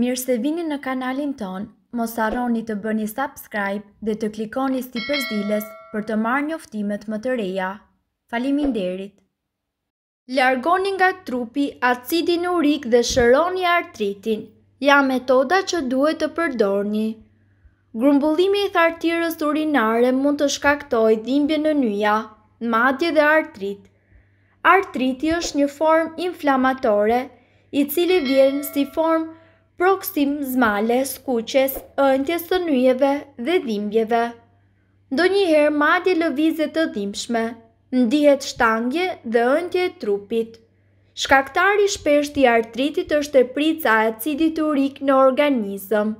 Mirë se vini në kanalin ton, mos arroni të bëni subscribe dhe të klikoni sti përzilës për të marrë një më të reja. Falimin derit! Largoni nga trupi, acidin urik dhe shëroni artritin. Ja metoda që duhet të përdorni. Grumbullimi i thartirës urinare mund të shkaktoj dhimbje në nyja, madje dhe artrit. Artriti është një form inflamatore, i cili vjenë si form proksim zmales, kuqes, ëntjes të njëjeve dhe dhimbjeve. Do njëherë madje lëvizet të dhimshme, ndihet shtangje dhe ëntje trupit. Shkaktari shpesht i artritit është e prica e acidit urik në organizëm.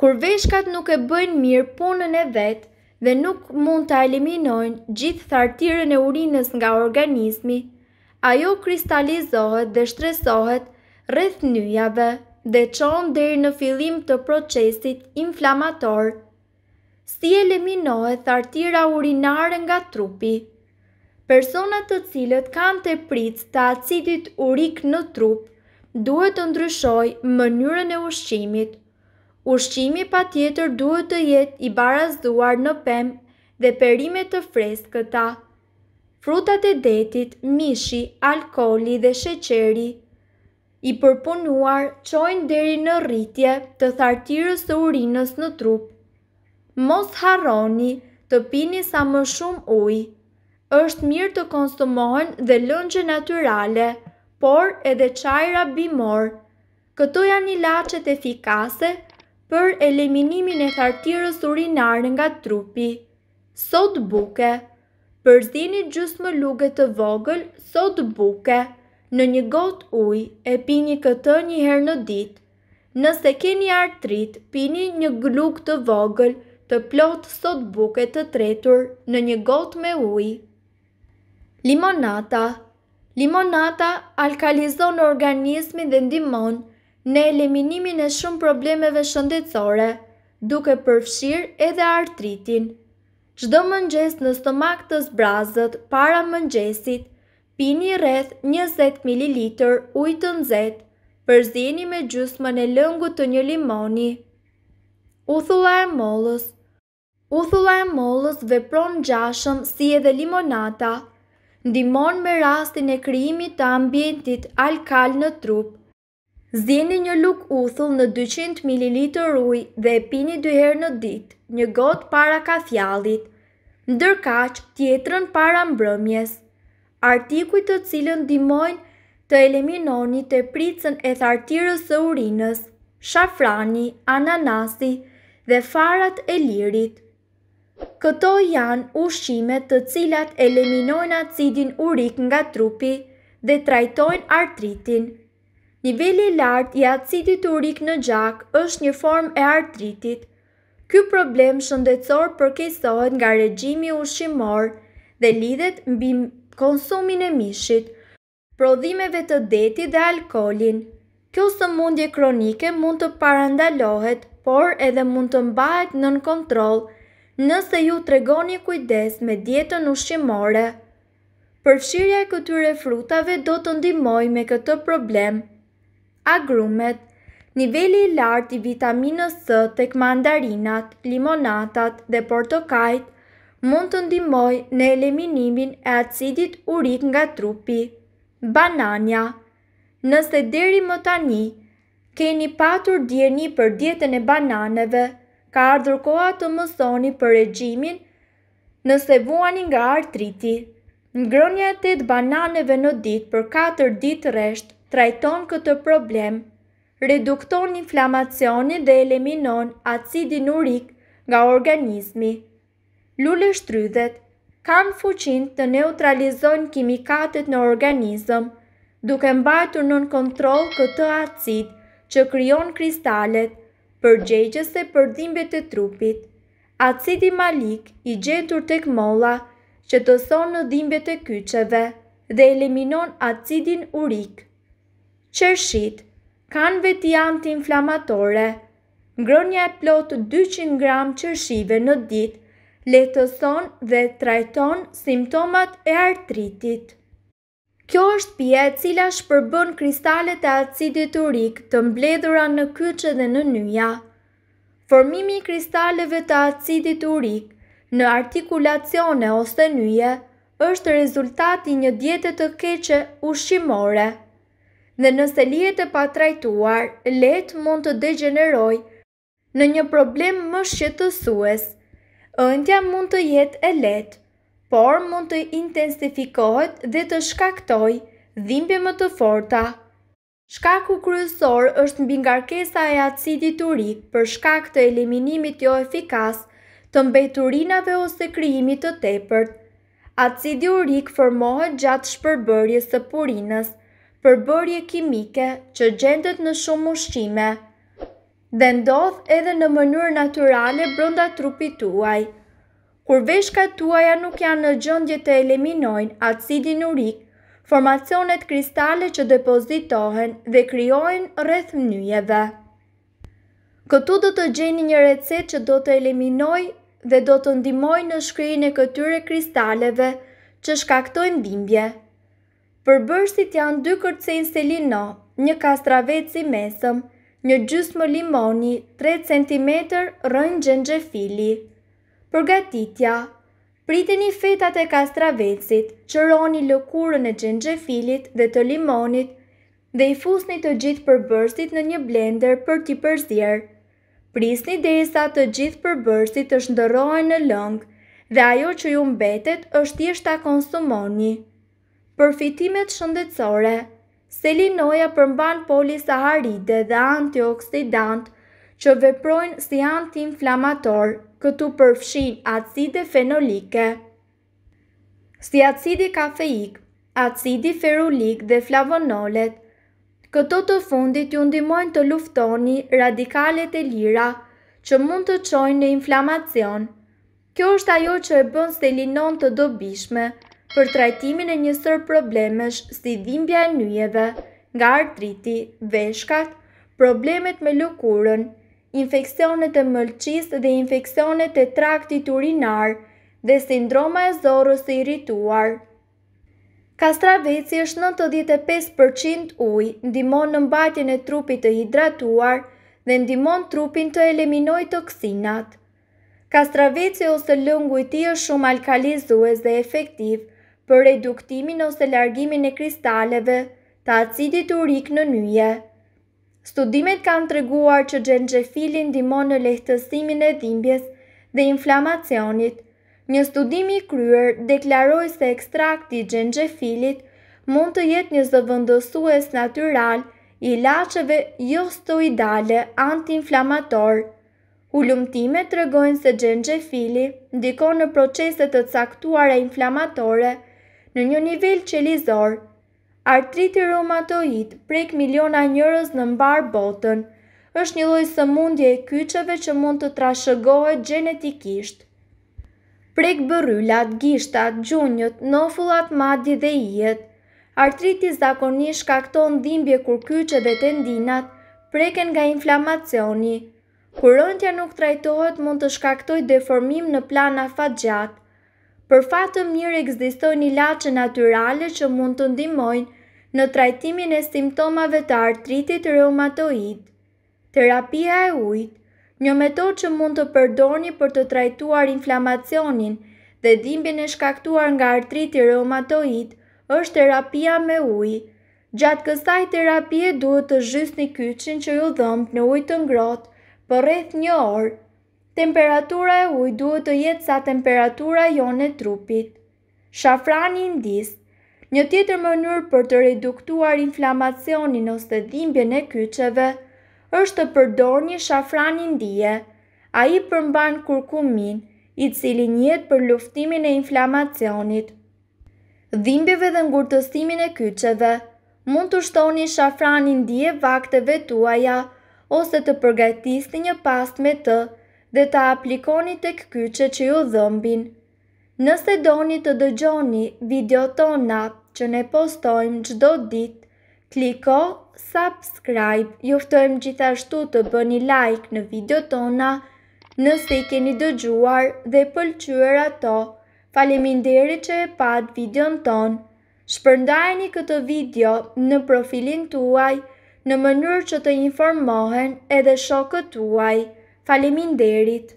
Kur veshkat nuk e bëjnë mirë punën e vetë dhe nuk mund të eliminojnë gjithë thartirën e urinës nga organizmi, ajo kristalizohet dhe shtresohet rreth njëjave dhe qonë dherë në filim të procesit inflamator, si eliminohet thartira urinare nga trupi. Personat të cilët kanë të prit të acidit urik në trup, duhet të ndryshoj mënyrën e ushqimit. Ushqimi pa tjetër duhet të jetë i barazduar në pem dhe perimet të freskëta. këta. Frutat e detit, mishi, alkoli dhe sheqeri, i përpunuar qojnë deri në rritje të thartirës të urinës në trup. Mos harroni të pini sa më shumë uj, është mirë të konsumohen dhe lëngje naturale, por edhe qajra bimor. Këto janë një lachet efikase për eliminimin e thartirës urinare nga trupi. Sot buke, përzini gjusë më të vogël, sot buke në një gotë ujë e pini këtë një herë në ditë. Nëse keni artrit, pini një gluk të vogël të plot sot buke të tretur në një gotë me ujë. Limonata Limonata alkalizon organizmin dhe ndimon në eliminimin e shumë problemeve shëndetësore, duke përfshirë edhe artritin. Çdo mëngjes në stomak të zbrazët para mëngjesit, pini rreth 20 ml ujë të nxehtë. Përzieni me gjysmën e lëngut të një limoni. Uthulla e mollës. Uthulla e mollës vepron ngjashëm si edhe limonata. Ndihmon me rastin e krijimit të ambientit alkal në trup. Zjeni një luk uthull në 200 ml ujë dhe e pini dy herë në ditë, një gotë para kafjallit, ndërkaq tjetrën para mbrëmjes artikuj të cilën dimojnë të eliminoni të pricën e thartirës së urinës, shafrani, ananasi dhe farat e lirit. Këto janë ushqimet të cilat eliminojnë acidin urik nga trupi dhe trajtojnë artritin. Niveli lartë i acidit urik në gjak është një form e artritit. Ky problem shëndetësor përkesohet nga regjimi ushqimor dhe lidhet mbi konsumin e mishit, prodhimeve të detit dhe alkolin. Kjo së mundje kronike mund të parandalohet, por edhe mund të mbahet nën kontrol nëse ju të regoni kujdes me dietën ushqimore. Përfshirja e këtyre frutave do të ndimoj me këtë problem. Agrumet Niveli i lartë i vitaminës C tek mandarinat, limonatat dhe portokajt mund të ndimoj në eliminimin e acidit urik nga trupi. Bananja Nëse deri më tani, keni patur djerni për djetën e bananeve, ka ardhur koha të mësoni për regjimin nëse vuani nga artriti. Ngronja e tet bananeve në ditë për 4 ditë rresht trajton këtë problem. Redukton inflamacionin dhe eliminon acidin urik nga organizmi. Lule shtrydhet, kanë fuqin të neutralizojnë kimikatet në organizëm, duke mbatur nën kontrol këtë acid që kryon kristalet për gjejgjës e për dhimbet e trupit. Acidi malik i gjetur tek molla që të sonë në dhimbet e kyqeve dhe eliminon acidin urik. Qërshit, kanë veti anti-inflamatore, ngrënja e plotë 200 gram qërshive në ditë letëson dhe trajton simptomat e artritit. Kjo është pje e cila shpërbën kristalet e acidit urik të mbledhura në kyqe dhe në nyja. Formimi kristaleve të acidit urik në artikulacione ose nyje është rezultati një djetë të keqe ushqimore. Dhe nëse lijet e patrajtuar, let mund të degeneroj në një problem më shqetësues – Ëndja mund të jetë e lehtë, por mund të intensifikohet dhe të shkaktojë dhimbje më të forta. Shkaku kryesor është mbi ngarkesa e acidit urik për shkak të eliminimit jo efikas të mbeturinave ose krijimit të tepërt. Acidi urik formohet gjatë shpërbërjes së purinës, përbërje kimike që gjendet në shumë ushqime dhe ndodh edhe në mënyrë naturale brenda trupit tuaj. Kur veshkat tuaja nuk janë në gjendje të eliminojnë acidin urik, formacionet kristale që depozitohen dhe kryojnë rreth mnyjeve. Këtu do të gjeni një recetë që do të eliminoj dhe do të ndihmoj në shkrijen e këtyre kristaleve që shkaktojnë dhimbje. Përbërësit janë dy kërcen selino, një kastraveci i mesëm, një gjysë më limoni, 3 cm rënjë gjëngje fili. Përgatitja, Priteni fetat e kastravecit, qëroni lëkurën e gjëngje filit dhe të limonit dhe i fusni të gjithë përbërstit në një blender për t'i përzirë. Prisni dhe i sa të gjithë përbërstit të shndërojnë në lëngë dhe ajo që ju mbetet është i konsumoni. Përfitimet shëndetësore – Selinoja përmban polisaharide dhe antioksidant që veprojnë si anti-inflamator këtu përfshin acide fenolike. Si acidi kafeik, acidi ferulik dhe flavonolet, këto të fundit ju ndimojnë të luftoni radikalet e lira që mund të qojnë në inflamacion. Kjo është ajo që e bën selinon të dobishme, për trajtimin e njësër problemesh si dhimbja e njëve, nga artriti, veshkat, problemet me lukurën, infekcionet e mëlqis dhe infekcionet e traktit urinar dhe sindroma e zorës e irituar. Kastraveci është 95% uj, ndimon në mbatjen e trupit të hidratuar dhe ndimon trupin të eliminoj toksinat. Kastraveci ose lëngu i tij është shumë alkalizues dhe efektiv, për reduktimin ose largimin e kristaleve të acidit urik në nyje. Studimet kanë të reguar që gjengjefilin dimon në lehtësimin e dhimbjes dhe inflamacionit. Një studimi kryer deklaroj se ekstrakti gjengjefilit mund të jetë një zëvëndësues natural i lacheve jo stoidale anti-inflamator. Ullumtime të regojnë se gjengjefili ndikon në proceset të caktuare inflamatore në një nivel qelizor. Artriti reumatoid prek miliona njërës në mbar botën. është një lojë së mundje e kyqeve që mund të trashëgohet genetikisht. Prek bërylat, gishtat, gjunjët, nofullat, madi dhe ijet. Artriti zakonisht ka këto kur kyqeve të ndinat preken nga inflamacioni. Kurëntja nuk trajtohet mund të shkaktoj deformim në plana fa gjatë, Për fatë mirë egzistoj një lache naturale që mund të ndimojnë në trajtimin e simptomave të artritit reumatoid. Terapia e ujtë, një metod që mund të përdorni për të trajtuar inflamacionin dhe dhimbjen e shkaktuar nga artriti reumatoid, është terapia me ujë. Gjatë kësaj terapie duhet të një kyçin që ju dhëmb në ujë të ngrohtë për rreth 1 orë Temperatura e ujë duhet të jetë sa temperatura jonë e trupit. Shafrani i ndis. Një tjetër mënyrë për të reduktuar inflamacionin ose dhimbjen e kyçeve është të përdorni një shafran i a Ai përmban kurkumin, i cili njihet për luftimin e inflamacionit. Dhimbjeve dhe ngurtësimin e kyçeve mund të shtoni shafranin dje vakteve tuaja ose të përgatisni një past me të, dhe ta aplikoni të këkyqe që ju dhëmbin. Nëse doni të dëgjoni video tona që ne postojmë gjdo dit, kliko subscribe, juftojmë gjithashtu të bëni like në video tona, nëse i keni dëgjuar dhe pëlqyër ato, faleminderi që e pat video në tonë. Shpërndajni këtë video në profilin tuaj në mënyrë që të informohen edhe shokët tuaj. Falemin derit.